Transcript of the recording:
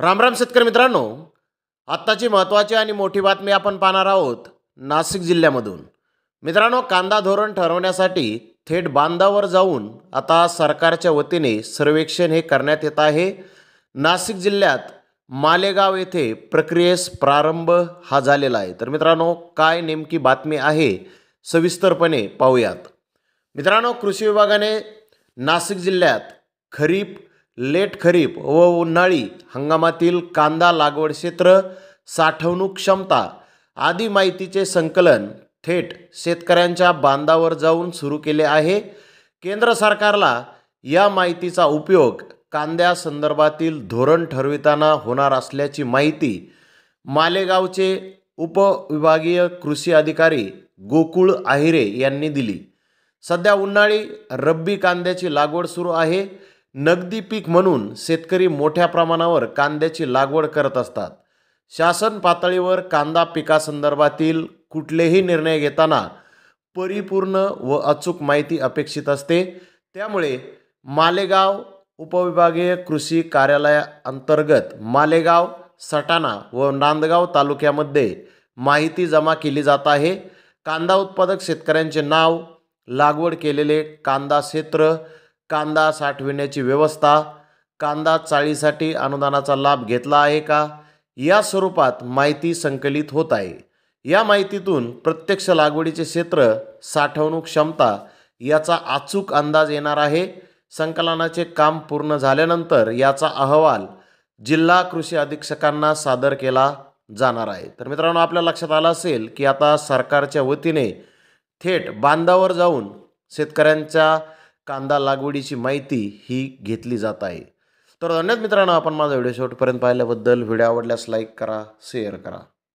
रामराम शेतकरी मित्रांनो आत्ताची महत्त्वाची आणि मोठी बातमी आपण पाहणार आहोत नाशिक जिल्ह्यामधून मित्रांनो कांदा धोरण ठरवण्यासाठी थेट बांधावर जाऊन आता सरकारच्या वतीने सर्वेक्षण हे करण्यात येत आहे नाशिक जिल्ह्यात मालेगाव येथे प्रक्रियेस प्रारंभ हा झालेला आहे तर मित्रांनो काय नेमकी बातमी आहे सविस्तरपणे पाहूयात मित्रांनो कृषी विभागाने नाशिक जिल्ह्यात खरीप लेट खरीप व उन्हाळी हंगामातील कांदा लागवड क्षेत्र साठवणूक क्षमता आदी माहितीचे संकलन थेट शेतकऱ्यांच्या बांधावर जाऊन सुरू केले आहे केंद्र सरकारला या माहितीचा उपयोग कांद्या संदर्भातील धोरण ठरविताना होणार असल्याची माहिती मालेगावचे उपविभागीय कृषी अधिकारी गोकुळ आहिरे यांनी दिली सध्या उन्हाळी रब्बी कांद्याची लागवड सुरू आहे नगदी पीक म्हणून शेतकरी मोठ्या प्रमाणावर कांद्याची लागवड करत असतात शासन पातळीवर कांदा पिकासंदर्भातील कुठलेही निर्णय घेताना परिपूर्ण व अचूक माहिती अपेक्षित असते त्यामुळे मालेगाव उपविभागीय कृषी अंतर्गत मालेगाव सटाणा व नांदगाव तालुक्यामध्ये माहिती जमा केली जात आहे कांदा उत्पादक शेतकऱ्यांचे नाव लागवड केलेले कांदा क्षेत्र कांदा साठविण्याची व्यवस्था कांदा चाळीसाठी अनुदानाचा लाभ घेतला आहे का या स्वरूपात माहिती संकलित होत आहे या माहितीतून प्रत्यक्ष लागवडीचे क्षेत्र साठवणूक क्षमता याचा अचूक अंदाज येणार आहे संकलनाचे काम पूर्ण झाल्यानंतर याचा अहवाल जिल्हा कृषी अधीक्षकांना सादर केला जाणार आहे तर मित्रांनो आपल्या लक्षात आलं असेल की आता सरकारच्या वतीने थेट बांधावर जाऊन शेतकऱ्यांच्या कांदा लागवडीची माहिती ही घेतली जात आहे तर धन्यवाद मित्रांनो आपण माझा व्हिडिओ शेवटपर्यंत पाहिल्याबद्दल व्हिडिओ आवडल्यास लाईक करा शेअर करा